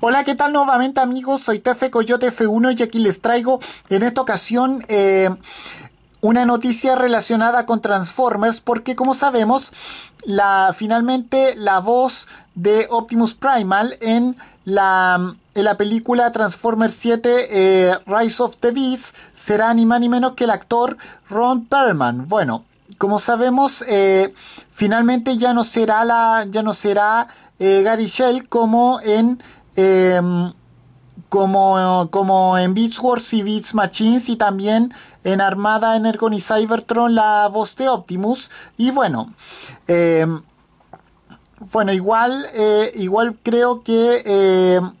Hola, ¿qué tal nuevamente amigos? Soy Tefe Coyote F1 y aquí les traigo en esta ocasión eh, una noticia relacionada con Transformers porque como sabemos finalmente la voz de Optimus Primal en la, la película Transformers 7 eh, Rise of the Beast será ni más ni menos que el actor Ron Perlman. Bueno, como sabemos, eh, finalmente ya no será la, ya no será Gary Shell como en Em, como, como en Beats Wars y Beats Machines y también en Armada, Energon y Cybertron la voz de Optimus. Y bueno, em, bueno, igual, eh, igual creo que... Em,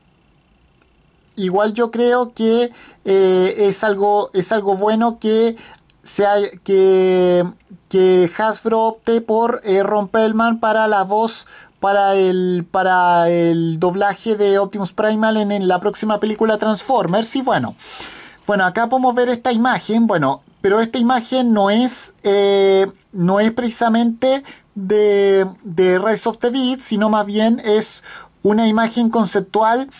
igual yo creo que eh, es, algo, es algo bueno que sea que, que Hasbro opte por eh, Rompelman para la voz para el, para el doblaje de Optimus Primal en, en la próxima película Transformers. Y bueno, bueno, acá podemos ver esta imagen, bueno, pero esta imagen no es, eh, no es precisamente de, de Rise of the Beat, sino más bien es una imagen conceptual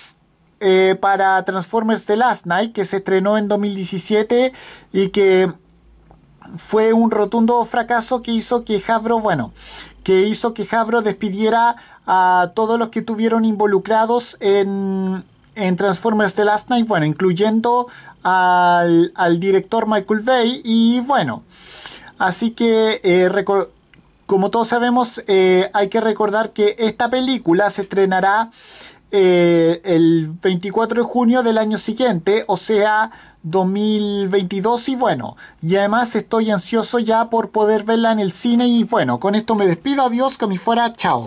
eh, para Transformers The Last Night, que se estrenó en 2017 y que fue un rotundo fracaso que hizo que Hasbro, bueno, que hizo que Javro despidiera a todos los que tuvieron involucrados en, Transformers The Last Night, bueno, incluyendo al, director Michael Bay y bueno, así que eh, como todos sabemos eh, hay que recordar que esta película se estrenará eh, el 24 de junio del año siguiente, o sea, 2022 y bueno, y además estoy ansioso ya por poder verla en el cine y bueno, con esto me despido, adiós, que me fuera, chao.